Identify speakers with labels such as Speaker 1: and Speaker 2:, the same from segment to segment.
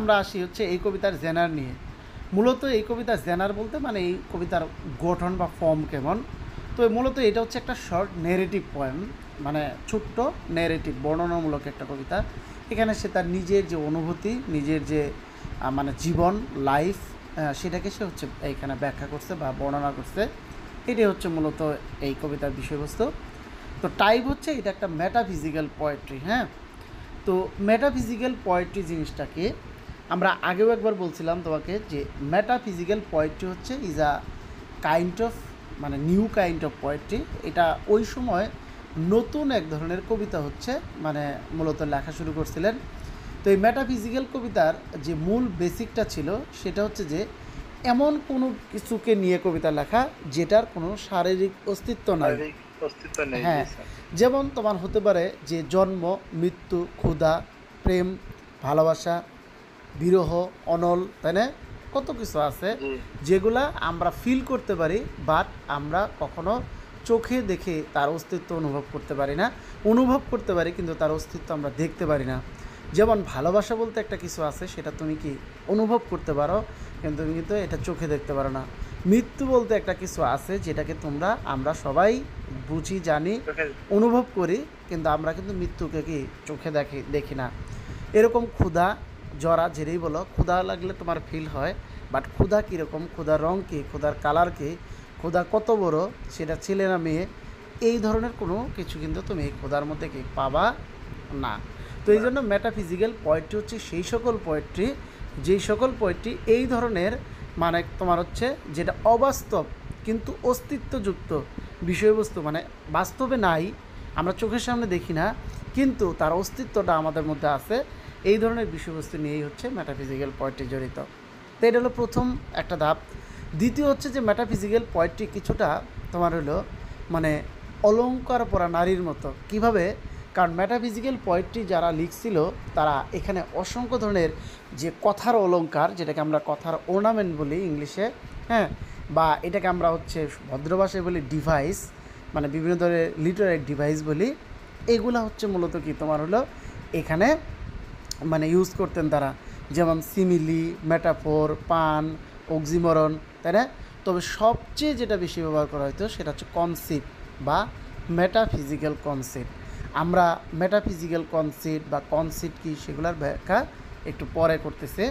Speaker 1: আমরা আসি হচ্ছে এই কবিতার জেনার নিয়ে মূলত এই কবিতার জেনার বলতে মানে এই কবিতার গঠন বা ফর্ম কেমন তো মূলত এটা হচ্ছে একটা শর্ট নেরেটিভ পয়েম মানে ছোট্ট নেরেটিভ বর্ণনামূলক একটা কবিতা এখানে সে তার নিজের যে অনুভূতি নিজের যে মানে জীবন লাইফ সেটাকে সে হচ্ছে এখানে ব্যাখ্যা করছে বা বর্ণনা করছে এটাই হচ্ছে মূলত এই কবিতার বিষয়বস্তু তো টাইপ হচ্ছে এটা একটা মেটাফিজিক্যাল পোয়েট্রি হ্যাঁ তো মেটাফিজিক্যাল পোয়েট্রি জিনিসটাকে আমরা আগেও একবার বলছিলাম তোমাকে যে ম্যাটাফিজিক্যাল পয়েট্রি হচ্ছে ইজ আ কাইন্ড অফ মানে নিউ কাইন্ড অফ পয়েট্রি এটা ওই সময় নতুন এক ধরনের কবিতা হচ্ছে মানে মূলত লেখা শুরু করছিলেন তো এই ম্যাটাফিজিক্যাল কবিতার যে মূল বেসিকটা ছিল সেটা হচ্ছে যে এমন কোনো কিছুকে নিয়ে কবিতা লেখা যেটার কোনো শারীরিক অস্তিত্ব নাই অস্তিত্ব নেই হ্যাঁ যেমন তোমার হতে পারে যে জন্ম মৃত্যু ক্ষুধা প্রেম ভালোবাসা বিরহ অনল তাই না কত কিছু আছে যেগুলা আমরা ফিল করতে পারি বাট আমরা কখনো চোখে দেখে তার অস্তিত্ব অনুভব করতে পারি না অনুভব করতে পারি কিন্তু তার অস্তিত্ব আমরা দেখতে পারি না যেমন ভালোবাসা বলতে একটা কিছু আছে সেটা তুমি কি অনুভব করতে পারো কিন্তু তুমি কিন্তু এটা চোখে দেখতে পারো না মৃত্যু বলতে একটা কিছু আছে যেটাকে তোমরা আমরা সবাই বুঝি জানি অনুভব করি কিন্তু আমরা কিন্তু মৃত্যুকে কি চোখে দেখি দেখি না এরকম ক্ষুধা জরা যেরেই বলো ক্ষুধা লাগলে তোমার ফিল হয় বাট ক্ষুধা কীরকম ক্ষুধার রং কী ক্ষুধার কালার কী ক্ষুধা কত বড় সেটা ছেলে না মেয়ে এই ধরনের কোনো কিছু কিন্তু তুমি ক্ষুধার মধ্যে কি পাবা না তো এই জন্য মেটাফিজিক্যাল পোয়েট্রি হচ্ছে সেই সকল পোয়েট্রি যেই সকল পোয়েট্রি এই ধরনের মানে তোমার হচ্ছে যেটা অবাস্তব কিন্তু অস্তিত্বযুক্ত বিষয়বস্তু মানে বাস্তবে নাই আমরা চোখের সামনে দেখি না কিন্তু তার অস্তিত্বটা আমাদের মধ্যে আছে এই ধরনের বিষয়বস্তু নিয়েই হচ্ছে ম্যাটাফিজিক্যাল পয়েট্রি জড়িত তো এটা হলো প্রথম একটা ধাপ দ্বিতীয় হচ্ছে যে ম্যাটাফিজিক্যাল পয়েট্রি কিছুটা তোমার হলো মানে অলঙ্কার পরা নারীর মতো কিভাবে কারণ ম্যাটাফিজিক্যাল পয়েট্রি যারা লিখছিল তারা এখানে অসংখ্য ধরনের যে কথার অলঙ্কার যেটাকে আমরা কথার ওর্নামেন্ট বলি ইংলিশে হ্যাঁ বা এটাকে আমরা হচ্ছে ভদ্রভাষায় বলি ডিভাইস মানে বিভিন্ন ধরনের লিটারেট ডিভাইস বলি এগুলা হচ্ছে মূলত কি তোমার হলো এখানে মানে ইউজ করতেন তারা যেমন সিমিলি মেটাফোর পান অগ্জিমরণ তাই না তবে সবচেয়ে যেটা বেশি ব্যবহার করা হতো সেটা হচ্ছে কনসেপ্ট বা মেটাফিজিক্যাল কনসেপ্ট আমরা মেটাফিজিক্যাল কনসেপ্ট বা কনসেপ্ট কী সেগুলোর ব্যাখ্যা একটু পরে করতেছে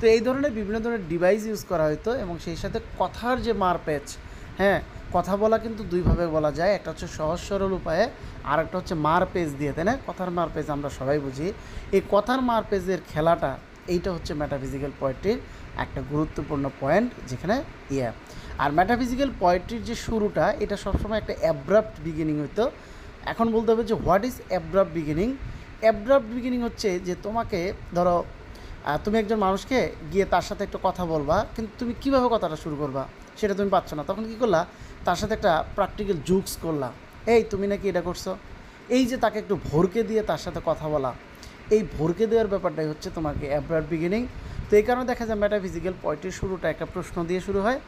Speaker 1: তো এই ধরনের বিভিন্ন ধরনের ডিভাইস ইউজ করা হতো এবং সেই সাথে কথার যে মারপ্যাচ হ্যাঁ কথা বলা কিন্তু দুইভাবে বলা যায় একটা হচ্ছে সহজ সরল উপায়ে আর একটা হচ্ছে মার পেজ দিয়ে তাই না কথার মার পেজ আমরা সবাই বুঝি এই কথার মার পেজের খেলাটা এইটা হচ্ছে ম্যাটাফিজিক্যাল পয়েট্রির একটা গুরুত্বপূর্ণ পয়েন্ট যেখানে ইয়ে আর ম্যাটাফিজিক্যাল পয়েট্রির যে শুরুটা এটা সবসময় একটা অ্যাব্রাপ্ট বিগিনিং হইতো এখন বলতে হবে যে what is abrupt beginning abrupt beginning হচ্ছে যে তোমাকে ধরো তুমি একজন মানুষকে গিয়ে তার সাথে একটা কথা বলবা কিন্তু তুমি কিভাবে কথাটা শুরু করবা সেটা তুমি পাচ্ছ না তখন কী করলা তার সাথে একটা প্র্যাকটিক্যাল জুকস করলাম এই তুমি নাকি এটা করছো এই যে তাকে একটু ভরকে দিয়ে তার সাথে কথা বলা এই ভরকে দেওয়ার ব্যাপারটাই হচ্ছে তোমাকে অ্যাব্রার বিগিনিং তো এই কারণে দেখা যায় ম্যাটাফিজিক্যাল পয়েন্টের শুরুটা একটা প্রশ্ন দিয়ে শুরু হয়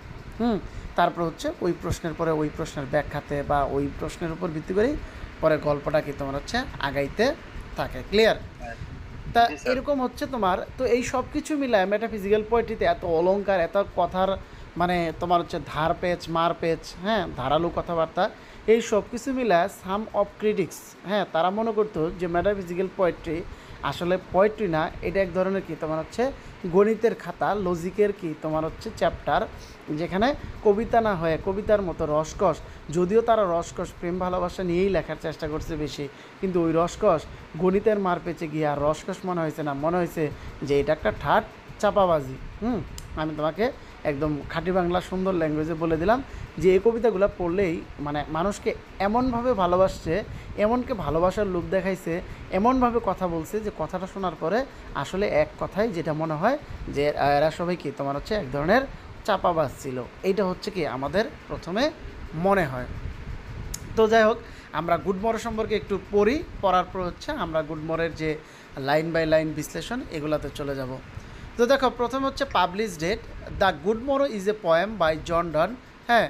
Speaker 1: হুম তারপর হচ্ছে ওই প্রশ্নের পরে ওই প্রশ্নের ব্যাখ্যাতে বা ওই প্রশ্নের উপর ভিত্তি করেই পরে গল্পটা কি তোমার হচ্ছে আগাইতে থাকে ক্লিয়ার তা এরকম হচ্ছে তোমার তো এই সব কিছু মিলায় ম্যাটাফিজিক্যাল পোয়েট্রিতে এত অলঙ্কার এত কথার মানে তোমার হচ্ছে ধার পেচ মার পেচ হ্যাঁ ধারালু কথাবার্তা এই সব কিছু মিলে সাম অফ ক্রিটিক্স হ্যাঁ তারা মনে করতো যে ম্যাটাফিজিক্যাল পোয়েট্রি আসলে পোয়েট্রি না এটা এক ধরনের কি তোমার হচ্ছে গণিতের খাতা লজিকের কি তোমার হচ্ছে চ্যাপ্টার যেখানে কবিতা না হয়ে কবিতার মতো রসকস যদিও তারা রসকস প্রেম ভালোবাসা নিয়েই লেখার চেষ্টা করছে বেশি কিন্তু ওই রসকস গণিতের মার পেঁচে গিয়ে আর রসকস মনে হয়েছে না মনে হয়েছে যে এটা একটা ঠাট চাপাবাজি হুম আমি তোমাকে একদম খাঁটি বাংলা সুন্দর ল্যাঙ্গুয়েজে বলে দিলাম যে এই কবিতাগুলো পড়লেই মানে মানুষকে এমনভাবে ভালোবাসছে এমনকে ভালোবাসার লোভ দেখাইছে এমনভাবে কথা বলছে যে কথাটা শোনার পরে আসলে এক কথায় যেটা মনে হয় যে এরা সবাই কি তোমার হচ্ছে এক ধরনের চাপাবাজ ছিল এইটা হচ্ছে কি আমাদের প্রথমে মনে হয় তো যাই হোক আমরা গুডমোরের সম্পর্কে একটু পড়ি পড়ার পর হচ্ছে আমরা গুডমোরের যে লাইন বাই লাইন বিশ্লেষণ এগুলাতে চলে যাব তো দেখো প্রথম হচ্ছে publish date the good morrow is a poem by John Donne হ্যাঁ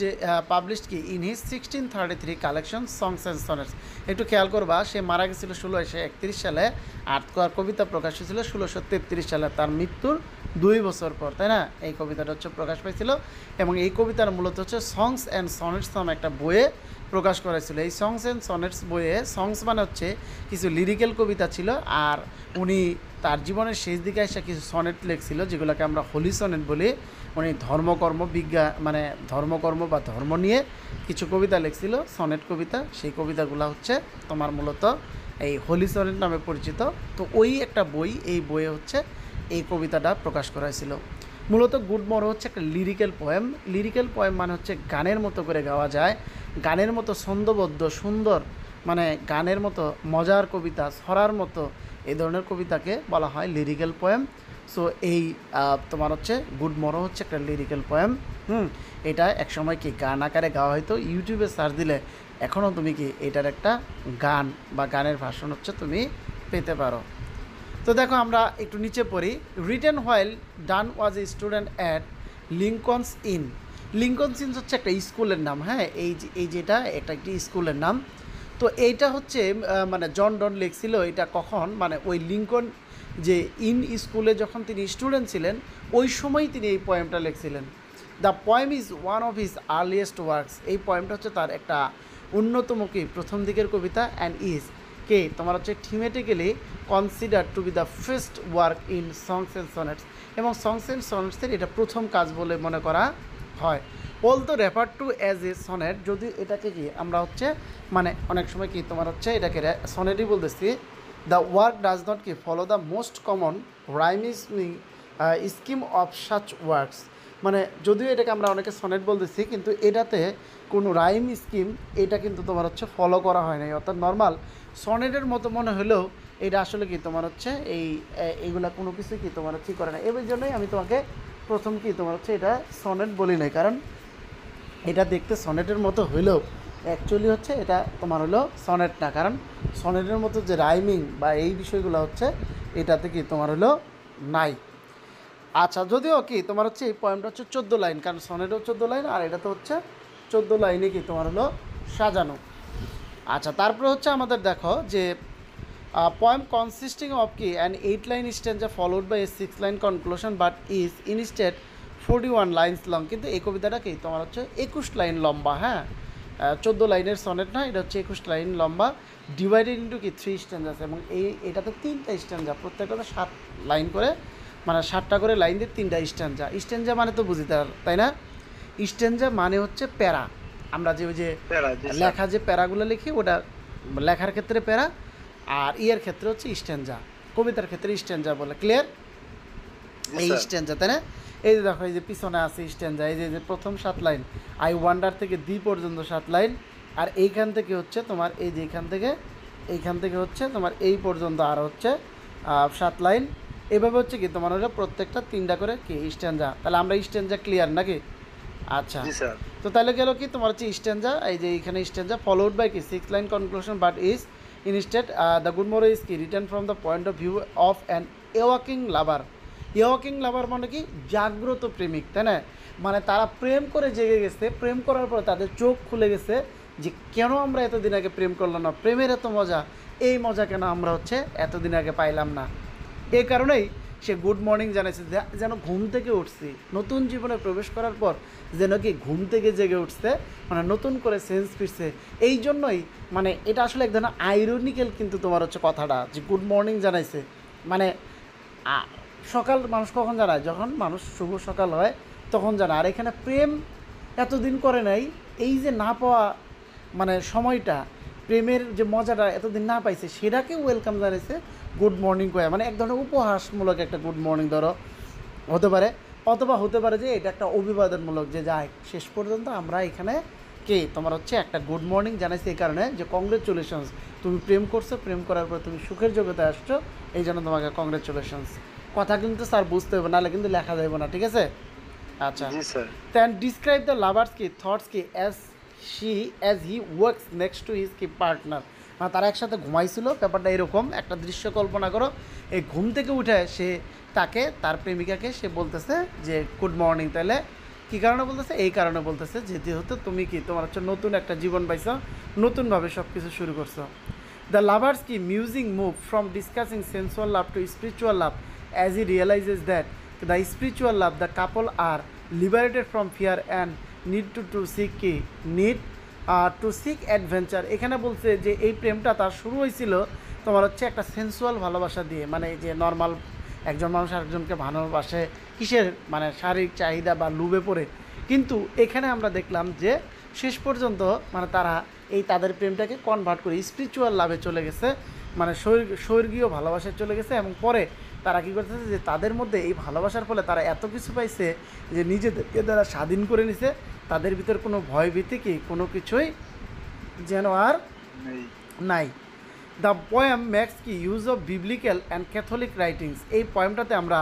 Speaker 1: ডে পাবলিশড কি in his sixteen thirty three collection songs and sonnets একটু খেয়াল করবা সে মারা গেছিলো ষোলোশো একত্রিশ সালে আটকোয়ার কবিতা প্রকাশ হয়েছিল ষোলোশো তেত্রিশ সালে তার মৃত্যুর দুই বছর পর তাই না এই কবিতাটা হচ্ছে প্রকাশ পাইছিল এবং এই কবিতার মূলত হচ্ছে সংস অ্যান্ড সনেটস নামে একটা বইয়ে প্রকাশ করেছিল এই সংস অ্যান্ড সনেটস বইয়ে সংস মানে হচ্ছে কিছু লিরিক্যাল কবিতা ছিল আর উনি তার জীবনের শেষ দিকে এসে কিছু সনেট লেখছিল যেগুলোকে আমরা হোলি সনেট বলি উনি ধর্মকর্ম বিজ্ঞা মানে ধর্মকর্ম বা ধর্ম নিয়ে কিছু কবিতা লেখছিল সনেট কবিতা সেই কবিতাগুলো হচ্ছে তোমার মূলত এই হোলি সনেট নামে পরিচিত তো ওই একটা বই এই বইয়ে হচ্ছে এই কবিতাটা প্রকাশ করা হয়েছিল মূলত মর হচ্ছে একটা লিরিক্যাল পোয়েম লিরিক্যাল পোয়েম মানে হচ্ছে গানের মতো করে গাওয়া যায় গানের মতো ছন্দবদ্ধ সুন্দর মানে গানের মতো মজার কবিতা ছড়ার মতো এই ধরনের কবিতাকে বলা হয় লিরিক্যাল পোয়েম সো এই তোমার হচ্ছে গুড মরো হচ্ছে একটা লিরিক্যাল পোয়েম হুম এটা একসময় কি গান আকারে গাওয়া হয়তো ইউটিউবে সার্চ দিলে এখনও তুমি কি এটার একটা গান বা গানের ভাষণ হচ্ছে তুমি পেতে পারো তো দেখো আমরা একটু নিচে পড়ি written while Donne was a student at Lincoln's Inn Lincoln's Inn হচ্ছে একটা স্কুলের নাম হ্যাঁ এই এই যেটা একটা একটি স্কুলের নাম তো এইটা হচ্ছে মানে জন ডন লিখছিল এটা কখন মানে ওই লিঙ্কন যে ইন স্কুলে যখন তিনি স্টুডেন্ট ছিলেন ওই সময়ই তিনি এই পয়েমটা লিখছিলেন the poem is one of his earliest works এই পয়েমটা হচ্ছে তার একটা অন্যতম কি প্রথম দিকের কবিতা অ্যান্ড ইজ কে তোমার হচ্ছে thematically consider to be the first work in songs and sonnets এবং সংস অ্যান্ড সনেটসের এটা প্রথম কাজ বলে মনে করা হয় all the refer to as a sonnet যদি এটাকে কি আমরা হচ্ছে মানে অনেক সময় কি তোমার হচ্ছে এটাকে সনেটই বলতেছি দ্য ওয়ার্ক ডাজ নট কি follow the most common rhyming scheme of such works মানে যদিও এটাকে আমরা অনেকে সনেট বলতেছি কিন্তু এটাতে কোনো রাইম স্কিম এটা কিন্তু তোমার হচ্ছে ফলো করা হয় নাই অর্থাৎ নর্মাল সনেটের মতো মনে হলেও এটা আসলে কি তোমার হচ্ছে এই এইগুলা কোনো কিছু কি তোমার হচ্ছে করে না এই জন্যই আমি তোমাকে প্রথম কি তোমার হচ্ছে এটা সনেট বলি নাই কারণ এটা দেখতে সনেটের মতো হইলেও অ্যাকচুয়ালি হচ্ছে এটা তোমার হলো সনেট না কারণ সনেটের মতো যে রাইমিং বা এই বিষয়গুলো হচ্ছে এটাতে কি তোমার হলো নাই আচ্ছা যদিও কি তোমার হচ্ছে এই পয়েমটা হচ্ছে চোদ্দো লাইন কারণ সনেটও চোদ্দো লাইন আর এটা তো হচ্ছে চোদ্দো লাইনে কি তোমার হলো সাজানো আচ্ছা তারপরে হচ্ছে আমাদের দেখো যে পয়েম কনসিস্টিং অফ কি and eight line stanza followed by a six line conclusion but is instead forty one lines long কিন্তু এই কবিতাটা কি তোমার হচ্ছে একুশ লাইন লম্বা হ্যাঁ চোদ্দ লাইনের সনেট না এটা হচ্ছে একুশ লাইন লম্বা ডিভাইডেড ইন্টু কি থ্রি স্ট্যান্ডাস এবং এই এটাতে তিনটা স্ট্যান্ডা প্রত্যেকটাতে সাত লাইন করে মানে সাতটা করে লাইন দিয়ে তিনটা স্ট্যান্ডা স্ট্যান্ডা মানে তো বুঝি তাই না স্ট্যান্ডা মানে হচ্ছে প্যারা আমরা যে ওই যে লেখা যে প্যারাগুলো লিখি ওটা লেখার ক্ষেত্রে প্যারা আর ইয়ের ক্ষেত্রে হচ্ছে স্ট্যান্ডা কবিতার ক্ষেত্রে স্ট্যান্ডা বলে ক্লিয়ার এই স্ট্যান্ডা তাই না এই যে দেখো এই যে পিছনে আছে স্ট্যান্ডা এই যে প্রথম সাত লাইন আই ওয়ান্ডার থেকে দ্বি পর্যন্ত সাত লাইন আর এইখান থেকে হচ্ছে তোমার এই যে এইখান থেকে এইখান থেকে হচ্ছে তোমার এই পর্যন্ত আর হচ্ছে সাত লাইন এভাবে হচ্ছে কি তোমার হলো প্রত্যেকটা তিনটা করে কি স্ট্যান্ডা তাহলে আমরা স্ট্যান্ডা ক্লিয়ার নাকি আচ্ছা তো তাহলে গেল কি তোমার হচ্ছে স্ট্যান্ডা এই যে এইখানে স্ট্যান্ডা ফলোড বাই কি six line conclusion but is instead the good morrow is কি return from the point of view of an a waking lover waking lover মানে কি জাগ্রত প্রেমিক তাই না মানে তারা প্রেম করে জেগে গেছে প্রেম করার পর তাদের চোখ খুলে গেছে যে কেন আমরা এতদিন আগে প্রেম করলাম না প্রেমের এত মজা এই মজা কেন আমরা হচ্ছে এতদিন আগে পাইলাম না এ কারণেই সে গুড মর্নিং জানাইছে যেন ঘুম থেকে উঠছি নতুন জীবনে প্রবেশ করার পর যেন কি ঘুম থেকে জেগে উঠছে মানে নতুন করে সেন্স ফিরছে এই জন্যই মানে এটা আসলে এক ধরনের আইরনিক্যাল কিন্তু তোমার হচ্ছে কথাটা যে গুড মর্নিং জানাইছে মানে সকাল মানুষ কখন জানায় যখন মানুষ শুভ সকাল হয় তখন জানা আর এখানে প্রেম এতদিন করে নাই এই যে না পাওয়া মানে সময়টা প্রেমের যে মজাটা এতদিন না পাইছে সেটাকে ওয়েলকাম জানিয়েছে গুড মর্নিং কয়া মানে এক ধরনের উপহাসমূলক একটা গুড মর্নিং ধরো হতে পারে অথবা হতে পারে যে এটা একটা অভিবাদনমূলক যে যাই শেষ পর্যন্ত আমরা এখানে কে তোমার হচ্ছে একটা গুড মর্নিং জানাইছি এই কারণে যে কংগ্রেচুলেশনস তুমি প্রেম করছো প্রেম করার পর তুমি সুখের যোগ্যতা আসছো এই জন্য তোমাকে কংগ্রেচুলেশনস কথা কিন্তু স্যার বুঝতে হবে নাহলে কিন্তু লেখা যাবে না ঠিক আছে আচ্ছা sir then describe the lovers কি থটস কি as she as he works next to his কি পার্টনার মানে তারা একসাথে ঘুমাইছিল ব্যাপারটা এরকম একটা দৃশ্য কল্পনা করো এই ঘুম থেকে উঠে সে তাকে তার প্রেমিকাকে সে বলতেছে যে গুড মর্নিং তাহলে কী কারণে বলতেছে এই কারণে বলতেছে যে যেহেতু তুমি কি তোমার হচ্ছে নতুন একটা জীবন পাইছ নতুনভাবে সব কিছু শুরু করছো দ্য লাভার্স কি musing move from discussing sensual love to spiritual love as he realizes that the spiritual love the couple are liberated from fear and need to to seek কি need টু সিক অ্যাডভেঞ্চার এখানে বলছে যে এই প্রেমটা তার শুরু হয়েছিল তোমার হচ্ছে একটা সেন্সুয়াল ভালোবাসা দিয়ে মানে যে নর্মাল একজন মানুষ আরেকজনকে ভালোবাসে কিসের মানে শারীরিক চাহিদা বা লুবে পড়ে কিন্তু এখানে আমরা দেখলাম যে শেষ পর্যন্ত মানে তারা এই তাদের প্রেমটাকে কনভার্ট করে স্পিরিচুয়াল লাভে চলে গেছে মানে স্বর্গীয় ভালোবাসায় চলে গেছে এবং পরে তারা কী করতেছে যে তাদের মধ্যে এই ভালোবাসার ফলে তারা এত কিছু পাইছে যে নিজেদেরকে তারা স্বাধীন করে নিছে তাদের ভিতর কোনো ভয় ভীতি কি কোনো কিছুই যেন আর নাই দ্য পয়েম ম্যাক্স কি use of biblical and Catholic writings এই পয়েমটাতে আমরা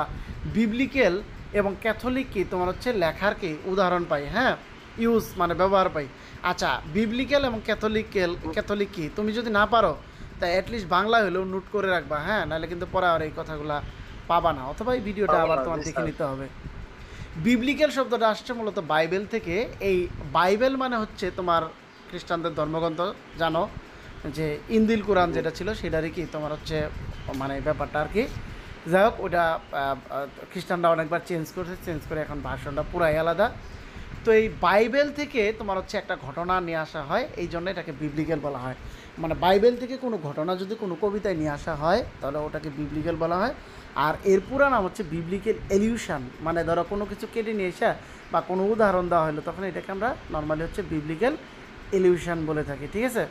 Speaker 1: বিবলিক্যাল এবং ক্যাথলিক কি তোমার হচ্ছে লেখার কি উদাহরণ পাই হ্যাঁ ইউজ মানে ব্যবহার পাই আচ্ছা বিবলিক্যাল এবং ক্যাথলিক্যাল ক্যাথলিক কি তুমি যদি না পারো তা অ্যাটলিস্ট বাংলা হলেও নোট করে রাখবা হ্যাঁ নাহলে কিন্তু পরে আর এই কথাগুলা পাবা না অথবা এই ভিডিওটা আবার তোমার দেখে নিতে হবে বিবলিক্যাল শব্দটা আসছে মূলত বাইবেল থেকে এই বাইবেল মানে হচ্ছে তোমার খ্রিস্টানদের ধর্মগ্রন্থ জানো যে ইন্দিল কোরআন যেটা ছিল সেটারই কি তোমার হচ্ছে মানে ব্যাপারটা আর কি যাই হোক ওটা খ্রিস্টানরা অনেকবার চেঞ্জ করেছে চেঞ্জ করে এখন ভাষণটা পুরাই আলাদা তো এই বাইবেল থেকে তোমার হচ্ছে একটা ঘটনা নিয়ে আসা হয় এই জন্য এটাকে বিবলিক্যাল বলা হয় মানে বাইবেল থেকে কোনো ঘটনা যদি কোনো কবিতায় নিয়ে আসা হয় তাহলে ওটাকে বিবলিক্যাল বলা হয় আর এর পুরা নাম হচ্ছে বিবলিক্যাল এলিউশন মানে ধরো কোনো কিছু কেটে নিয়ে এসে বা কোনো উদাহরণ দেওয়া হলো তখন এটাকে আমরা নর্মালি হচ্ছে বিবলিক্যাল এলিউশন বলে থাকি ঠিক আছে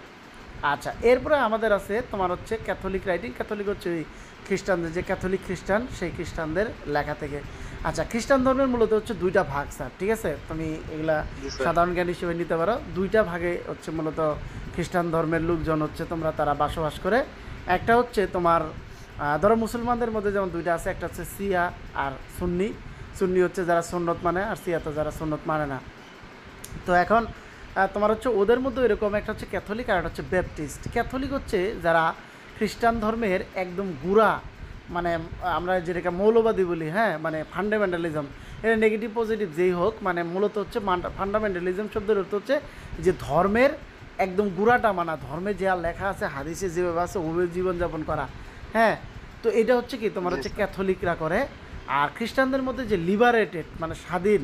Speaker 1: আচ্ছা এরপরে আমাদের আছে তোমার হচ্ছে ক্যাথলিক রাইটিং ক্যাথলিক হচ্ছে ওই খ্রিস্টানদের যে ক্যাথলিক খ্রিস্টান সেই খ্রিস্টানদের লেখা থেকে আচ্ছা খ্রিস্টান ধর্মের মূলত হচ্ছে দুইটা ভাগ স্যার ঠিক আছে তুমি এগুলা সাধারণ জ্ঞান হিসেবে নিতে পারো দুইটা ভাগে হচ্ছে মূলত খ্রিস্টান ধর্মের লোকজন হচ্ছে তোমরা তারা বাসবাস করে একটা হচ্ছে তোমার ধরো মুসলমানদের মধ্যে যেমন দুইটা আছে একটা হচ্ছে সিয়া আর সুন্নি সুন্নি হচ্ছে যারা সন্ন্যত মানে আর সিয়া তো যারা সন্ন্যত মানে না তো এখন তোমার হচ্ছে ওদের মধ্যে এরকম একটা হচ্ছে ক্যাথলিক আর একটা হচ্ছে ব্যাপটিস্ট ক্যাথলিক হচ্ছে যারা খ্রিস্টান ধর্মের একদম গুড়া মানে আমরা যেটাকে মৌলবাদী বলি হ্যাঁ মানে ফান্ডামেন্টালিজম এটা নেগেটিভ পজিটিভ যেই হোক মানে মূলত হচ্ছে ফান্ডামেন্টালিজম শব্দের অর্থ হচ্ছে যে ধর্মের একদম গুড়াটা মানা ধর্মে যে লেখা আছে হাদিসে যেভাবে আছে ওভাবে জীবনযাপন করা হ্যাঁ তো এটা হচ্ছে কি তোমার হচ্ছে ক্যাথলিকরা করে আর খ্রিস্টানদের মধ্যে যে লিবারেটেড মানে স্বাধীন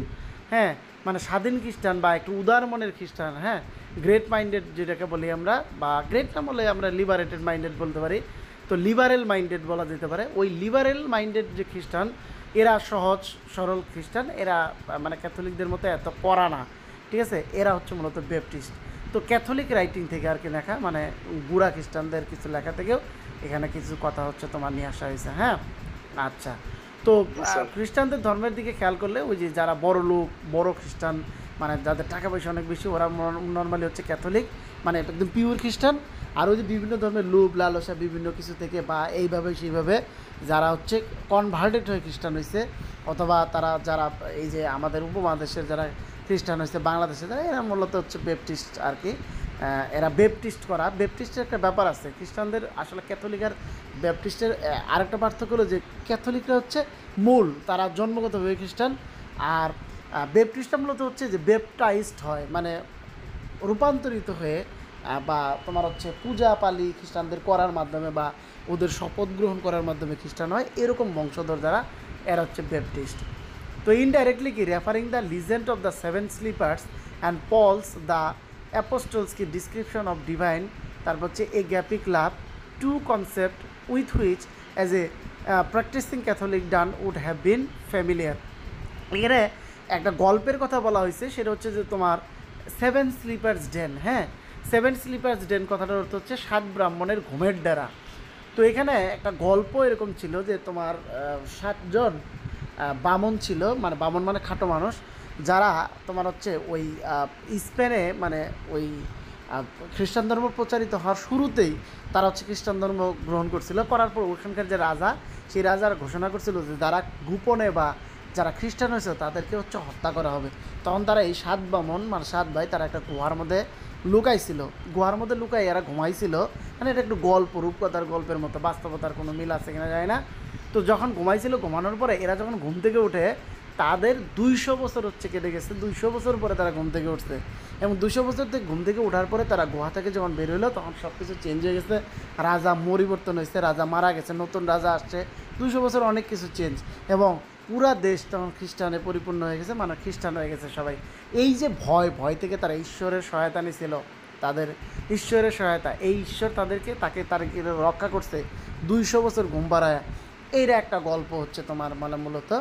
Speaker 1: হ্যাঁ মানে স্বাধীন খ্রিস্টান বা একটু উদার মনের খ্রিস্টান হ্যাঁ গ্রেট মাইন্ডেড যেটাকে বলি আমরা বা গ্রেট না বলে আমরা লিবারেটেড মাইন্ডেড বলতে পারি তো লিবারেল মাইন্ডেড বলা যেতে পারে ওই লিবারেল মাইন্ডেড যে খ্রিস্টান এরা সহজ সরল খ্রিস্টান এরা মানে ক্যাথলিকদের মতো এত করা না ঠিক আছে এরা হচ্ছে মূলত ব্যাপটিস্ট তো ক্যাথলিক রাইটিং থেকে আর কি লেখা মানে গুড়া খ্রিস্টানদের কিছু লেখা থেকেও এখানে কিছু কথা হচ্ছে তোমার নিয়ে আসা হয়েছে হ্যাঁ আচ্ছা তো খ্রিস্টানদের ধর্মের দিকে খেয়াল করলে ওই যে যারা বড় লোক বড় খ্রিস্টান মানে যাদের টাকা পয়সা অনেক বেশি ওরা নর্মালি হচ্ছে ক্যাথলিক মানে একদম পিওর খ্রিস্টান আর ওই যে বিভিন্ন ধরনের লোভ লালসা বিভিন্ন কিছু থেকে বা এইভাবে সেইভাবে যারা হচ্ছে কনভার্টেড হয়ে খ্রিস্টান হয়েছে অথবা তারা যারা এই যে আমাদের উপমহাদেশের যারা খ্রিস্টান হয়েছে বাংলাদেশে যারা এরা মূলত হচ্ছে বেপটিস্ট আর কি এরা বেপটিস্ট করা বেপটিস্টের একটা ব্যাপার আছে খ্রিস্টানদের আসলে ক্যাথলিক আর ব্যাপটিস্টের আরেকটা পার্থক্য হলো যে ক্যাথলিকরা হচ্ছে মূল তারা জন্মগতভাবে খ্রিস্টান আর বেপটিস্টটা মূলত হচ্ছে যে বেপটাইজড হয় মানে রূপান্তরিত হয়ে বা তোমার হচ্ছে পূজা পালি খ্রিস্টানদের করার মাধ্যমে বা ওদের শপথ গ্রহণ করার মাধ্যমে খ্রিস্টান হয় এরকম বংশধর যারা এরা হচ্ছে ব্যাপটিস্ট তো ইনডাইরেক্টলি কি referring the legend of the seven sleepers and Paul's the apostle's কি ডিসক্রিপশন অফ ডিভাইন তারপর হচ্ছে agapic love to concept with which as a practising Catholic Donne would have been familiar এখানে একটা গল্পের কথা বলা হয়েছে সেটা হচ্ছে যে তোমার সেভেন স্লিপার্স ডেন হ্যাঁ সেভেন স্লিপার্স ডেন কথাটার অর্থ হচ্ছে সাত ব্রাহ্মণের ঘুমের ডেরা তো এখানে একটা গল্প এরকম ছিল যে তোমার সাতজন বামন ছিল মানে বামন মানে খাটো মানুষ যারা তোমার হচ্ছে ওই স্পেনে মানে ওই খ্রিস্টান ধর্ম প্রচারিত হওয়ার শুরুতেই তারা হচ্ছে খ্রিস্টান ধর্ম গ্রহণ করছিল করার পর ওখানকার যে রাজা সেই রাজার ঘোষণা করছিল যে যারা গোপনে বা যারা খ্রিস্টান হয়েছে তাদেরকে হচ্ছে হত্যা করা হবে তখন তারা এই সাত বামন মানে সাত ভাই তারা একটা গুহার মধ্যে লুকাইছিল গুহার মধ্যে লুকাই এরা ঘুমাইছিল মানে এটা একটু গল্প রূপকথার গল্পের মতো বাস্তবতার কোনো মিল আছে কিনা যায় না তো যখন ঘুমাইছিল ঘুমানোর পরে এরা যখন ঘুম থেকে উঠে তাদের দুইশো বছর হচ্ছে কেটে গেছে দুইশো বছর পরে তারা ঘুম থেকে উঠছে এবং দুশো বছর থেকে ঘুম থেকে ওঠার পরে তারা গুহা থেকে যখন বের হইলো তখন সব কিছু চেঞ্জ হয়ে গেছে রাজা পরিবর্তন হয়েছে রাজা মারা গেছে নতুন রাজা আসছে দুশো বছর অনেক কিছু চেঞ্জ এবং পুরা দেশ তখন খ্রিস্টানে পরিপূর্ণ হয়ে গেছে মানে খ্রিস্টান হয়ে গেছে সবাই এই যে ভয় ভয় থেকে তারা ঈশ্বরের সহায়তা নিয়েছিল তাদের ঈশ্বরের সহায়তা এই ঈশ্বর তাদেরকে তাকে তার রক্ষা করছে দুইশো বছর ঘুম পাড়ায় এইটা একটা গল্প হচ্ছে তোমার মানে মূলত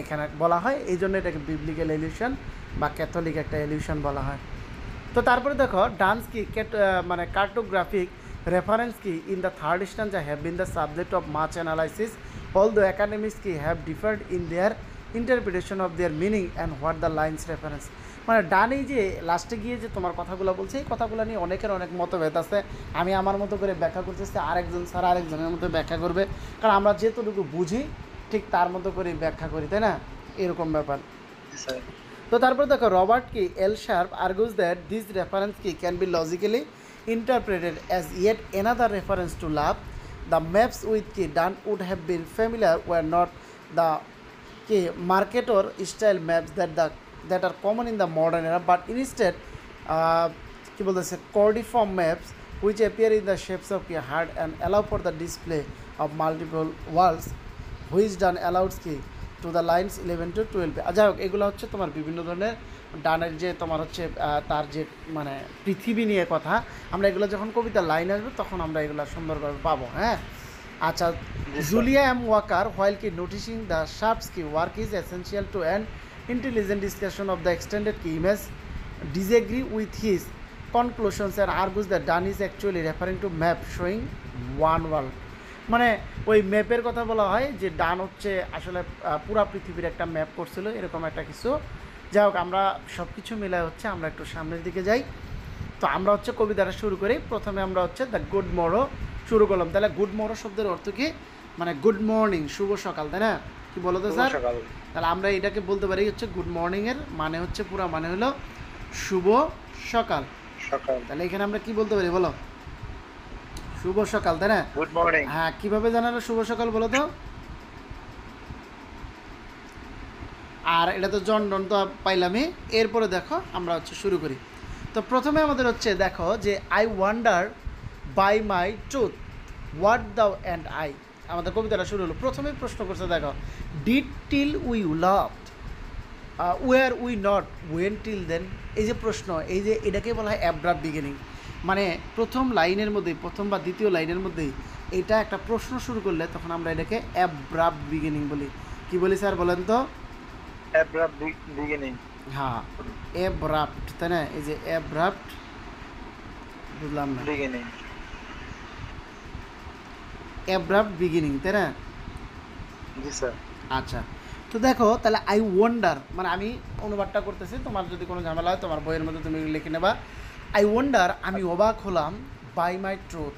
Speaker 1: এখানে বলা হয় এই জন্য এটাকে বিবলিক্যাল এলিউশন বা ক্যাথলিক একটা এলিউশন বলা হয় তো তারপরে দেখো ডান্স কি মানে কার্টোগ্রাফিক রেফারেন্স কি in the third stand stanza have been the subject of much analysis all the academics কি have differed in their interpretation of their meaning and what the lines reference মানে ডানে যে লাস্টে গিয়ে যে তোমার কথাগুলো বলছে এই কথাগুলো নিয়ে অনেকের অনেক মতভেদ আছে আমি আমার মতো করে ব্যাখ্যা করতেছি আরেকজন স্যার আরেকজনের মতো ব্যাখ্যা করবে কারণ আমরা যেতটুকু বুঝি ঠিক তার মতো করে ব্যাখ্যা করি তাই না এরকম ব্যাপার তো তারপর দেখো রবার্ট কি L Sharp argues that this reference কি can be logically interpreted as yet another reference to love the maps with কি Donne would have been familiar were not the কি Mercator style maps that the that are common in the modern era but instead কী বলতেছে cordiform maps which appear in the shapes of your heart and allow for the display of multiple worlds whose ডান অ্যালাউডস কি to the lines eleven to টুয়েলভে যাই হোক এগুলো হচ্ছে তোমার বিভিন্ন ধরনের ডানের যে তোমার হচ্ছে তার যে মানে পৃথিবী নিয়ে কথা আমরা এগুলো যখন কবিতা লাইন আসবে তখন আমরা এগুলো সুন্দরভাবে পাবো হ্যাঁ আচ্ছা জুলিয়া এম ওয়াকার হোয়াইল কি নোটিসিং দ্য শার্পস কি work is essential to and intelligent discussion of the extended কি image disagrees with his conclusions and argues the Donne is actually referring to map showing one world মানে ওই ম্যাপের কথা বলা হয় যে ডান হচ্ছে আসলে পুরা পৃথিবীর একটা ম্যাপ করছিল এরকম একটা কিছু যাই হোক আমরা সব কিছু মিলে হচ্ছে আমরা একটু সামনের দিকে যাই তো আমরা হচ্ছে কবিতাটা শুরু করি প্রথমে আমরা হচ্ছে দ্য গুড মরো শুরু করলাম তাহলে গুড মরো শব্দের অর্থ কি মানে গুড মর্নিং শুভ সকাল তাই না কি বলো তো স্যার তাহলে আমরা এটাকে বলতে পারি হচ্ছে গুড মর্নিংয়ের মানে হচ্ছে পুরা মানে হলো শুভ সকাল সকাল তাহলে এখানে আমরা কি বলতে পারি বলো শুভ সকাল তাই না গুড মর্নিং হ্যাঁ কিভাবে জানালো শুভ সকাল বলো তো আর এটা তো জন্ডন তো পাইলামই এরপরে দেখো আমরা হচ্ছে শুরু করি তো প্রথমে আমাদের হচ্ছে দেখো যে I wonder by my truth what thou and I আমাদের কবিতাটা শুরু হলো প্রথমেই প্রশ্ন করছে দেখো did till we love are we not wean till then এই যে প্রশ্ন এই যে এটাকে বলা হয় অ্যাব্রাব বিগিনিং মানে প্রথম লাইনের মধ্যে প্রথম বা দ্বিতীয় লাইনের মধ্যেই এটা একটা প্রশ্ন শুরু করলে তখন আমরা এটাকে অ্যাব্রাব বিগিনিং বলি কি বলি স্যার বলেন তো অ্যাব্রাব বিগিনিং হ্যাঁ অ্যাব্রাপ্ট তাই না এই যে অ্যাব্রাপ্ট বুঝলাম না বিগিনিং অ্যাব্রাপ্ট বিগিনিং তাই না জি স্যার আচ্ছা তো দেখো তাহলে আই ওয়ান্ডার মানে আমি অনুবাদটা করতেছি তোমার যদি কোনো ঝামেলা হয় তোমার বইয়ের মধ্যে তুমি লিখে নেবা আই ওয়ান্ডার আমি অবাক হলাম বাই মাই ট্রুথ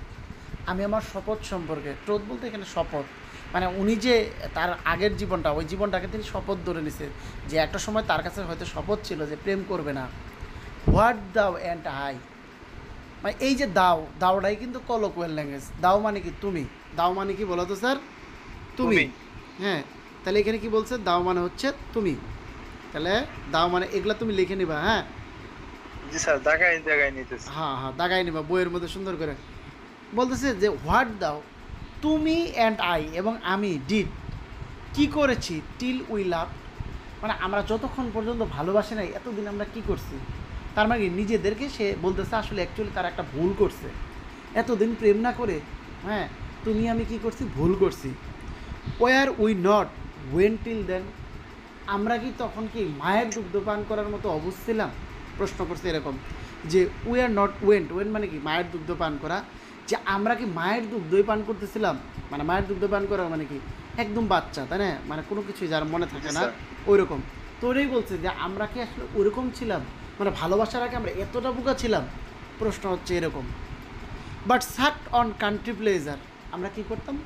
Speaker 1: আমি আমার শপথ সম্পর্কে ট্রোথ বলতে এখানে শপথ মানে উনি যে তার আগের জীবনটা ওই জীবনটাকে তিনি শপথ ধরে নিছে যে একটা সময় তার কাছে হয়তো শপথ ছিল যে প্রেম করবে না হোয়াট দাও অ্যান্ড আই মানে এই যে দাও দাওটাই কিন্তু ওয়েল ল্যাঙ্গুয়েজ দাও মানে কি তুমি দাও মানে কি বলো তো স্যার তুমি হ্যাঁ তাহলে এখানে কি বলছে দাও মানে হচ্ছে তুমি তাহলে দাও মানে এগুলা তুমি লিখে নিবা হ্যাঁ স্যার দাগাই দাগাই নিতেছি হ্যাঁ হ্যাঁ দাগাই নিবা বইয়ের মধ্যে সুন্দর করে বলতেছে যে হোয়াট দাও তুমি অ্যান্ড আই এবং আমি ডিড কি করেছি টিল উই লাভ মানে আমরা যতক্ষণ পর্যন্ত ভালোবাসি নাই এতদিন আমরা কি করছি তার মানে নিজেদেরকে সে বলতেছে আসলে অ্যাকচুয়ালি তারা একটা ভুল করছে এতদিন প্রেম না করে হ্যাঁ তুমি আমি কি করছি ভুল করছি were we not wean till then আমরা কি তখন কি মায়ের দুগ্ধ পান করার মতো অবস্থিলাম প্রশ্ন করছে এরকম যে we are not went wean মানে কি মায়ের দুগ্ধ পান করা যে আমরা কি মায়ের দুগ্ধই পান করতেছিলাম মানে মায়ের দুগ্ধ পান করা মানে কি একদম বাচ্চা তাই না মানে কোনো কিছুই যার মনে থাকে না ওই রকম তো ওরাই বলছে যে আমরা কি আসলে ওরকম ছিলাম মানে ভালোবাসার আগে আমরা এতটা বোকা ছিলাম প্রশ্ন হচ্ছে এরকম but sucked on country pleasure আমরা কি করতাম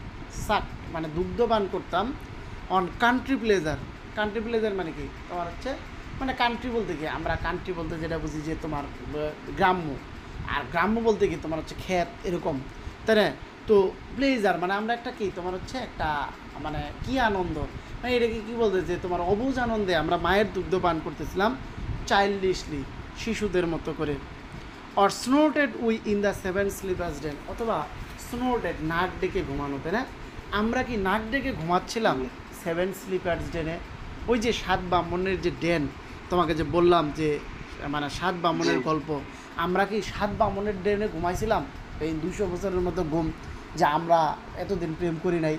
Speaker 1: সাট মানে দুগ্ধ পান করতাম on country pleasure country pleasure মানে কি তোমার হচ্ছে মানে কান্ট্রি বলতে কি আমরা কান্ট্রি বলতে যেটা বুঝি যে তোমার গ্রাম্য আর গ্রাম্য বলতে কি তোমার হচ্ছে খেত এরকম তাই না তো প্লেজার মানে আমরা একটা কি তোমার হচ্ছে একটা মানে কি আনন্দ মানে এটাকে কী বলতে যে তোমার অবুজ আনন্দে আমরা মায়ের দুগ্ধ পান করতেছিলাম চাইল্ডিশলি শিশুদের মতো করে or snorted we in the seven sleepers den অথবা স্নোটেড নাক ডেকে ঘুমানো তাই না আমরা কি নাক ডেকে ঘুমাচ্ছিলাম সেভেন স্লিপার্স ডেনে ওই যে সাত ব্রাহ্মণের যে ডেন তোমাকে যে বললাম যে মানে সাত বামনের গল্প আমরা কি সাত বামনের ড্রেনে ঘুমাইছিলাম এই দুশো বছরের মতো ঘুম যে আমরা এতদিন প্রেম করি নাই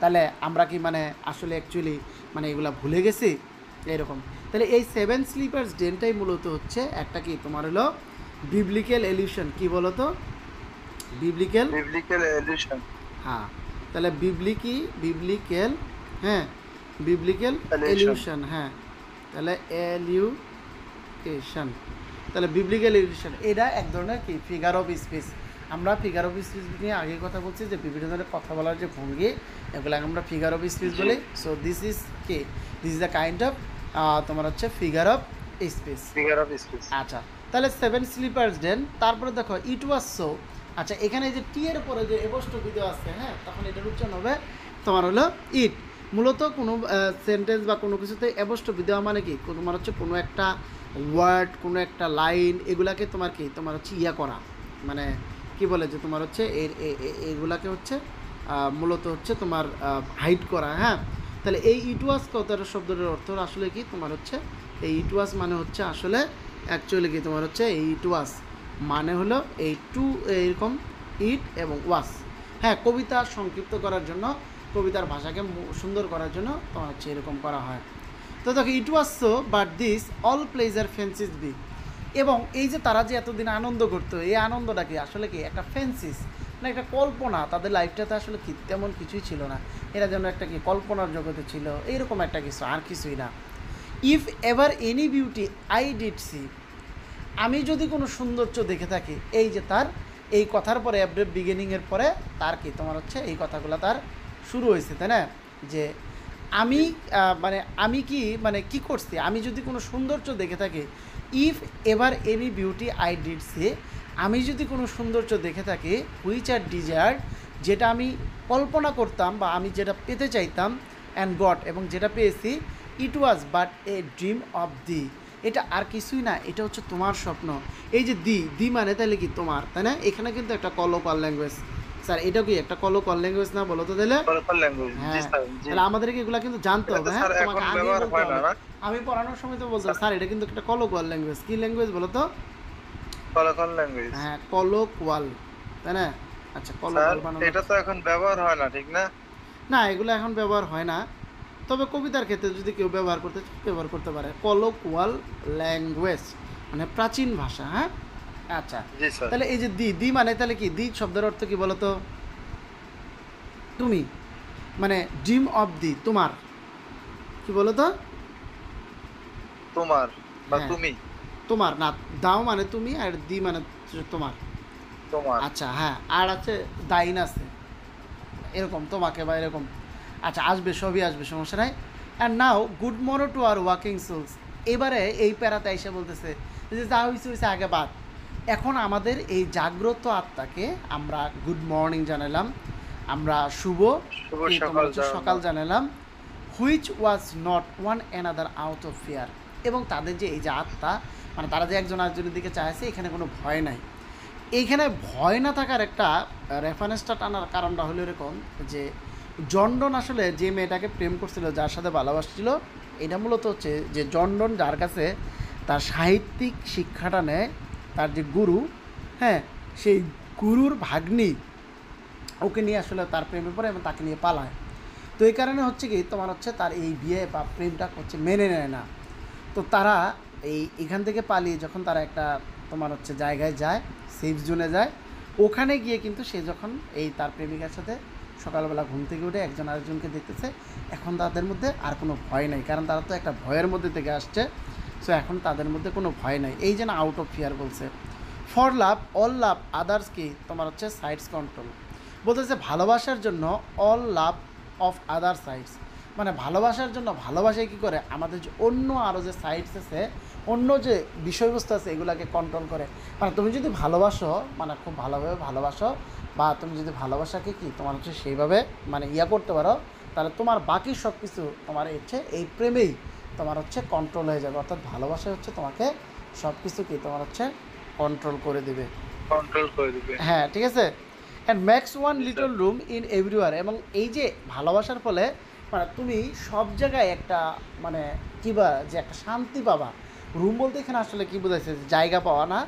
Speaker 1: তাহলে আমরা কি মানে আসলে অ্যাকচুয়ালি মানে এগুলো ভুলে গেছি এরকম তাহলে এই সেভেন স্লিপার্স ডেনটাই মূলত হচ্ছে একটা কি তোমার হলো বিবলিক্যাল এলিউশন কি বলো তো বিবলিক্যাল বিবলিক্যাল এলিউশন হ্যাঁ তাহলে বিবলিকি বিবলিক্যাল হ্যাঁ বিবলিক্যাল এলিউশন হ্যাঁ তাহলে এলিউকেশন তাহলে বিবলিক্যাল এলিউকেশন এটা এক ধরনের কি ফিগার অফ স্পিচ আমরা ফিগার অফ স্পিচ নিয়ে আগে কথা বলছি যে বিভিন্ন ধরনের কথা বলার যে ভঙ্গি এগুলো আমরা ফিগার অফ স্পিচ বলি সো দিস ইজ কে this is the kind of তোমার হচ্ছে figure of speech figure of speech আচ্ছা তাহলে সেভেন স্লিপার্স ডেন তারপরে দেখো ইট ওয়াজ সো আচ্ছা এখানে যে টি এর পরে যে এবস্ট বিধ আছে হ্যাঁ তখন এটার উচ্চারণ হবে তোমার হলো ইট মূলত কোনো সেন্টেন্স বা কোনো কিছুতে অ্যাবস্ট দেওয়া মানে কি তোমার মানে হচ্ছে কোনো একটা ওয়ার্ড কোনো একটা লাইন এগুলাকে তোমার কি তোমার হচ্ছে ইয়া করা মানে কি বলে যে তোমার হচ্ছে এর এগুলাকে হচ্ছে মূলত হচ্ছে তোমার হাইট করা হ্যাঁ তাহলে এই ইটুয়াস কথার শব্দটার অর্থ আসলে কি তোমার হচ্ছে এই ইটওয়াস মানে হচ্ছে আসলে অ্যাকচুয়ালি কি তোমার হচ্ছে এই ইটওয়াস মানে হলো এই টু এরকম ইট এবং ওয়াস হ্যাঁ কবিতা সংক্ষিপ্ত করার জন্য কবিতার ভাষাকে সুন্দর করার জন্য তোমার হচ্ছে এরকম করা হয় তো দেখো it was so but this all pleasure fancies be এবং এই যে তারা যে এতদিন আনন্দ করতো এই আনন্দটাকে আসলে কি একটা ফেন্সিস মানে একটা কল্পনা তাদের লাইফটাতে আসলে কি তেমন কিছুই ছিল না এরা যেন একটা কি কল্পনার জগতে ছিল এইরকম একটা কিছু আর কিছুই না if ever any beauty I did see আমি যদি কোনো সৌন্দর্য দেখে থাকি এই যে তার এই কথার পরে অ্যাবডেপ বিগিনিংয়ের পরে তার কি তোমার হচ্ছে এই কথাগুলো তার শুরু হয়েছে তাই না যে আমি মানে আমি কি মানে কি করছি আমি যদি কোনো সৌন্দর্য দেখে থাকি if ever any beauty I did see আমি যদি কোনো সৌন্দর্য দেখে থাকি হুইচ আর ডিজায়ার যেটা আমি কল্পনা করতাম বা আমি যেটা পেতে চাইতাম অ্যান্ড গট এবং যেটা পেয়েছি it was but a dream of thee এটা আর কিছুই না এটা হচ্ছে তোমার স্বপ্ন এই যে দি দি মানে তাহলে কি তোমার তাই না এখানে কিন্তু একটা কলোপাল ল্যাঙ্গুয়েজ স্যার এটা কি একটা কলো কল ল্যাঙ্গুয়েজ না বলো তো তাহলে ল্যাঙ্গুয়েজ জি হ্যাঁ, স্যার তাহলে কি এগুলা কিন্তু জানতে হবে হ্যাঁ তোমাকে না আমি পড়ানোর সময় তো বলছিলাম স্যার এটা কিন্তু একটা কলো কল ল্যাঙ্গুয়েজ কি ল্যাঙ্গুয়েজ বলো তো কলোকাল ল্যাঙ্গুয়েজ হ্যাঁ কলোকুয়াল তাই না আচ্ছা কলোকাল মানে এটা তো এখন ব্যবহার হয় না ঠিক না না এগুলা এখন ব্যবহার হয় না তবে কবিতার ক্ষেত্রে যদি কেউ ব্যবহার করতে ব্যবহার করতে পারে কলোকুয়াল ল্যাঙ্গুয়েজ মানে প্রাচীন ভাষা হ্যাঁ আচ্ছা তাহলে এই যে দি দি মানে তাহলে কি দি শব্দের অর্থ কি বলতো তুমি মানে ড্রিম অফ দি তোমার কি বলতো তোমার বা হ্যাঁ। তুমি তোমার না দাও মানে তুমি আর দি মানে তোমার তোমার আচ্ছা হ্যাঁ আর আছে দাইন আছে এরকম তোমাকে বা এরকম আচ্ছা আসবে সবই আসবে সমস্যা নাই and now good morning to our waking souls এবারে এই প্যারাতে এসে বলতেছে যে যা হইছে হইছে আগে বাদ এখন আমাদের এই জাগ্রত আত্মাকে আমরা গুড মর্নিং জানালাম আমরা শুভ সকাল জানালাম which was not one another out of fear এবং তাদের যে এই যে আত্মা মানে তারা যে একজন আরেকজনের দিকে চাইছে এখানে কোনো ভয় নাই এইখানে ভয় না থাকার একটা রেফারেন্সটা টানার কারণটা হলো এরকম যে জন্ডন আসলে যে মেয়েটাকে প্রেম করছিল যার সাথে ভালোবাসছিল এটা মূলত হচ্ছে যে জন্ডন যার কাছে তার সাহিত্যিক শিক্ষাটা নেয় তার যে গুরু হ্যাঁ সেই গুরুর ভাগ্নি ওকে নিয়ে আসলে তার প্রেমে পড়ে এবং তাকে নিয়ে পালায় তো এই কারণে হচ্ছে কি তোমার হচ্ছে তার এই বিয়ে বা প্রেমটা হচ্ছে মেনে নেয় না তো তারা এই এখান থেকে পালিয়ে যখন তারা একটা তোমার হচ্ছে জায়গায় যায় সেফ জোনে যায় ওখানে গিয়ে কিন্তু সে যখন এই তার প্রেমিকার সাথে সকালবেলা ঘুম থেকে উঠে একজন আরেকজনকে দেখতেছে এখন তাদের মধ্যে আর কোনো ভয় নাই কারণ তারা তো একটা ভয়ের মধ্যে থেকে আসছে সো এখন তাদের মধ্যে কোনো ভয় নাই এই যেন আউট অফ ফিয়ার বলছে for love all love others কি তোমার হচ্ছে সাইডস কন্ট্রোল বলতেছে ভালোবাসার জন্য all love of other sides মানে ভালোবাসার জন্য ভালোবাসায় কী করে আমাদের যে অন্য আরও যে সাইডস আছে অন্য যে বিষয়বস্তু আছে এগুলাকে কন্ট্রোল করে মানে তুমি যদি ভালোবাসো মানে খুব ভালোভাবে ভালোবাসো বা তুমি যদি ভালোবাসাকে কি তোমার হচ্ছে সেইভাবে মানে ইয়া করতে পারো তাহলে তোমার বাকি সব কিছু তোমার হচ্ছে এই প্রেমেই তোমার হচ্ছে কন্ট্রোল হয়ে যাবে অর্থাৎ ভালোবাসা হচ্ছে তোমাকে সব কি তোমার হচ্ছে কন্ট্রোল করে দিবে কন্ট্রোল করে দিবে হ্যাঁ ঠিক আছে and makes one little room in everywhere এবং এই যে ভালোবাসার ফলে মানে তুমি সব জায়গায় একটা মানে কী বা যে একটা শান্তি পাবা রুম বলতে এখানে আসলে কী বোঝাচ্ছে জায়গা পাওয়া না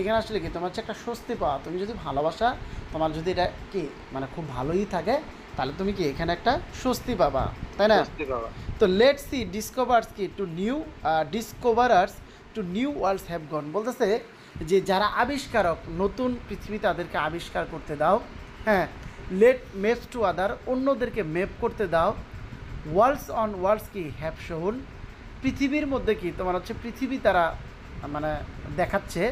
Speaker 1: এখানে আসলে কি তোমার হচ্ছে একটা স্বস্তি পাওয়া তুমি যদি ভালোবাসা তোমার যদি এটা কি মানে খুব ভালোই থাকে তাহলে তুমি কি এখানে একটা স্বস্তি পাবা তাই না তো লেট সি ডিসকোভার্স কি to new discoverers to new worlds have gone বলতেছে যে যারা আবিষ্কারক নতুন পৃথিবী তাদেরকে আবিষ্কার করতে দাও হ্যাঁ লেট মেপ টু আদার অন্যদেরকে মেপ করতে দাও ওয়ার্ল্ডস অন ওয়ার্ল্ডস কি হ্যাভ শোহুন পৃথিবীর মধ্যে কি তোমার হচ্ছে পৃথিবী তারা মানে দেখাচ্ছে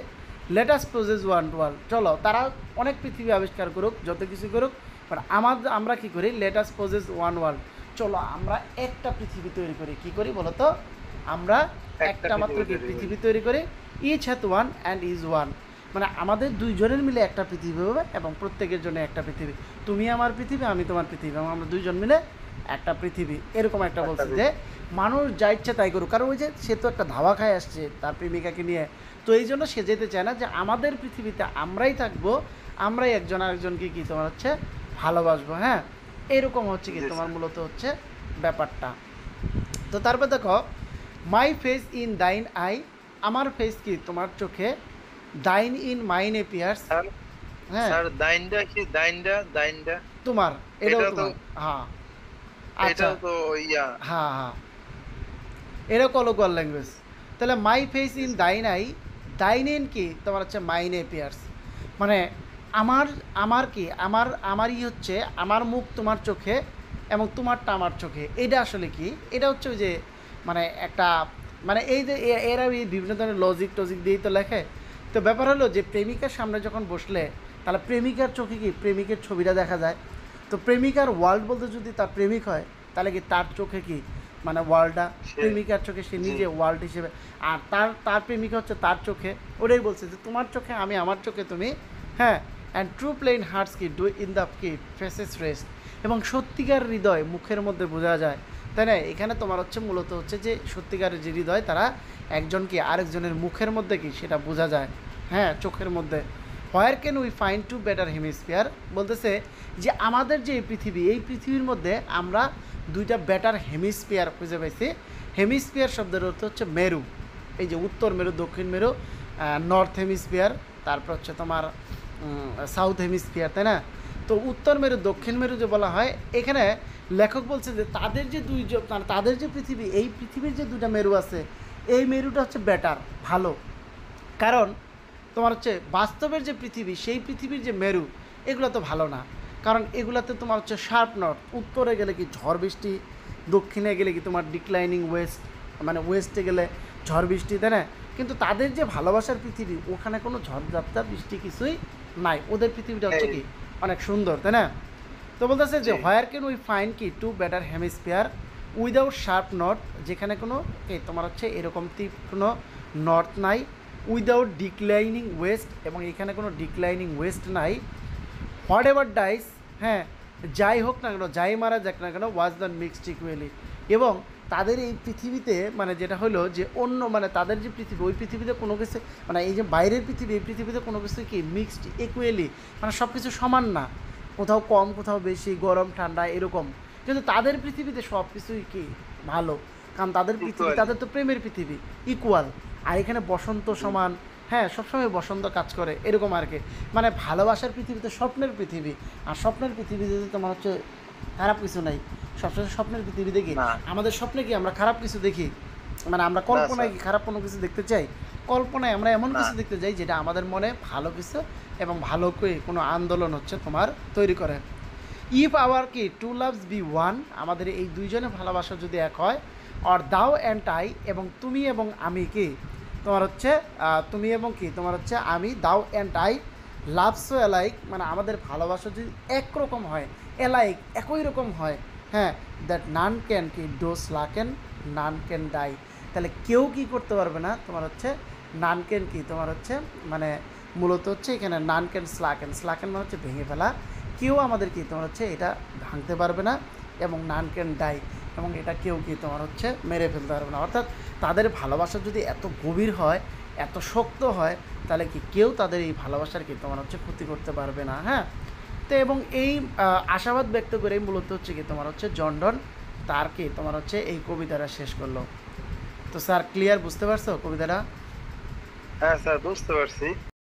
Speaker 1: লেটাস্ট প্রজেস ওয়ান ওয়ার্ল্ড চলো তারা অনেক পৃথিবী আবিষ্কার করুক যত কিছু করুক বাট আমার আমরা কি করি লেটাস প্রজেস ওয়ান ওয়ার্ল্ড চলো আমরা একটা পৃথিবী তৈরি করি কি করি বলো তো আমরা একটা মাত্র কি পৃথিবী তৈরি করি each hath one and is one মানে আমাদের দুইজনের মিলে একটা পৃথিবী হবে এবং প্রত্যেকের জন্য একটা পৃথিবী তুমি আমার পৃথিবী আমি তোমার পৃথিবী এবং আমরা দুইজন মিলে একটা পৃথিবী এরকম একটা বলছে যে মানুষ যা ইচ্ছে তাই করুক কারণ ওই যে সে তো একটা ধাওয়া খায় আসছে তার প্রেমিকাকে নিয়ে তো এই জন্য সে যেতে চায় না যে আমাদের পৃথিবীতে আমরাই থাকবো আমরাই একজন আরেকজনকে কি তোমার হচ্ছে ভালোবাসবো হ্যাঁ এরকম হচ্ছে কি তোমার মূলত হচ্ছে ব্যাপারটা তো তারপর দেখো my face in thine eye আমার ফেস কি তোমার চোখে দাইন ইন মাইন এপিয়ার্স হ্যাঁ স্যার দাইনটা কি দাইনটা দাইনটা তোমার এটা তো হ্যাঁ আচ্ছা তো ইয়া হ্যাঁ হ্যাঁ এটা কলোকাল ল্যাঙ্গুয়েজ তাহলে my face in thine eye thine in কি তোমার হচ্ছে মাইন এপিয়ার্স মানে আমার আমার কি আমার আমারই হচ্ছে আমার মুখ তোমার চোখে এবং তোমারটা আমার চোখে এটা আসলে কি এটা হচ্ছে যে মানে একটা মানে এই যে এরা বিভিন্ন ধরনের লজিক টজিক দিয়েই তো লেখে তো ব্যাপার হলো যে প্রেমিকার সামনে যখন বসলে তাহলে প্রেমিকার চোখে কি প্রেমিকের ছবিটা দেখা যায় তো প্রেমিকার ওয়ার্ল্ড বলতে যদি তার প্রেমিক হয় তাহলে কি তার চোখে কি মানে ওয়ার্ল্ডটা প্রেমিকার চোখে সে নিজে ওয়ার্ল্ড হিসেবে আর তার তার প্রেমিকা হচ্ছে তার চোখে ওটাই বলছে যে তোমার চোখে আমি আমার চোখে তুমি হ্যাঁ অ্যান্ড ট্রু প্লেন হার্টস কি ডু ইন দ্য কি ফেসেস রেস্ট এবং সত্যিকার হৃদয় মুখের মধ্যে বোঝা যায় তাই না এখানে তোমার হচ্ছে মূলত হচ্ছে যে সত্যিকারের যে হৃদয় তারা একজনকে আরেকজনের মুখের মধ্যে কি সেটা বোঝা যায় হ্যাঁ চোখের মধ্যে where can we find two better hemisphere বলতেছে যে আমাদের যে এই পৃথিবী এই পৃথিবীর মধ্যে আমরা দুইটা বেটার হেমিস্ফিয়ার খুঁজে পাইছি হেমিস্ফিয়ার শব্দের অর্থ হচ্ছে মেরু এই যে উত্তর মেরু দক্ষিণ মেরু নর্থ হেমিস্ফিয়ার তারপর হচ্ছে তোমার সাউথ হেমিসফিয়ার তাই না তো উত্তর মেরু দক্ষিণ মেরু যে বলা হয় এখানে লেখক বলছে যে তাদের যে দুই মানে তাদের যে পৃথিবী এই পৃথিবীর যে দুটা মেরু আছে এই মেরুটা হচ্ছে বেটার ভালো কারণ তোমার হচ্ছে বাস্তবের যে পৃথিবী সেই পৃথিবীর যে মেরু এগুলো তো ভালো না কারণ এগুলাতে তোমার হচ্ছে শার্প নর্থ উত্তরে গেলে কি ঝড় বৃষ্টি দক্ষিণে গেলে কি তোমার ডিক্লাইনিং ওয়েস্ট মানে ওয়েস্টে গেলে ঝড় বৃষ্টি তাই না কিন্তু তাদের যে ভালোবাসার পৃথিবী ওখানে কোনো ঝড় যাত্রা বৃষ্টি কিছুই নাই ওদের পৃথিবীটা হচ্ছে কি অনেক সুন্দর তাই না তো বলতেছে যে হোয়ার ক্যান উই ফাইন্ড কি two better hemisphere without sharp north যেখানে কোনো এই তোমার হচ্ছে এরকম কোনো নর্থ নাই উইদাউট ডিক্লাইনিং ওয়েস্ট এবং এখানে কোনো ডিক্লাইনিং ওয়েস্ট নাই হোয়াট এভার ডাইস হ্যাঁ যাই হোক না কেন যাই মারা যাক না কেন ওয়াজ দ্য মিক্সড ইকুয়ালি এবং তাদের এই পৃথিবীতে মানে যেটা হলো যে অন্য মানে তাদের যে পৃথিবী ওই পৃথিবীতে কোনো কিছু মানে এই যে বাইরের পৃথিবী এই পৃথিবীতে কোনো কিছু কি মিক্সড ইকুয়েলি মানে সব কিছু সমান না কোথাও কম কোথাও বেশি গরম ঠান্ডা এরকম কিন্তু তাদের পৃথিবীতে সব কিছুই কি ভালো কারণ তাদের পৃথিবী তাদের তো প্রেমের পৃথিবী ইকুয়াল আর এখানে বসন্ত সমান হ্যাঁ সবসময় বসন্ত কাজ করে এরকম আর কি মানে ভালোবাসার পৃথিবীতে স্বপ্নের পৃথিবী আর স্বপ্নের পৃথিবীতে তোমার হচ্ছে খারাপ কিছু নাই সবসময় স্বপ্নের পৃথিবী দেখি আমাদের স্বপ্নে কি আমরা খারাপ কিছু দেখি মানে আমরা কল্পনায় কি খারাপ কোনো কিছু দেখতে চাই কল্পনায় আমরা এমন কিছু দেখতে চাই যেটা আমাদের মনে ভালো কিছু এবং ভালো করে কোনো আন্দোলন হচ্ছে তোমার তৈরি করে ইফ আওয়ার কি টু লাভস বি ওয়ান আমাদের এই দুইজনের ভালোবাসা যদি এক হয় অর দাও অ্যান্ড আই এবং তুমি এবং আমি কি তোমার হচ্ছে তুমি এবং কি তোমার হচ্ছে আমি দাও and I love so alike মানে আমাদের ভালোবাসা যদি একরকম হয় অ্যালাইক একই রকম হয় হ্যাঁ দ্যাট নান ক্যান কি ডোস লাকেন নান ক্যান ডাই তাহলে কেউ কি করতে পারবে না তোমার হচ্ছে নান ক্যান কি তোমার হচ্ছে মানে মূলত হচ্ছে এখানে নান ক্যান স্লাকেন স্লাকেন মানে হচ্ছে ভেঙে ফেলা কেউ আমাদের কি তোমার হচ্ছে এটা ভাঙতে পারবে না এবং নান ক্যান ডাই এবং এটা কেউ কি তোমার হচ্ছে মেরে ফেলতে পারবে না অর্থাৎ তাদের ভালোবাসা যদি এত গভীর হয় এত শক্ত হয় তাহলে কি কেউ তাদের এই ভালোবাসার কি তোমার হচ্ছে ক্ষতি করতে পারবে না হ্যাঁ তো এবং এই আশাবাদ ব্যক্ত করে মূলত হচ্ছে কি তোমার হচ্ছে জন্ডন তার কি তোমার হচ্ছে এই কবিতাটা শেষ করলো তো স্যার ক্লিয়ার বুঝতে পারছো কবিতাটা হ্যাঁ স্যার বুঝতে পারছি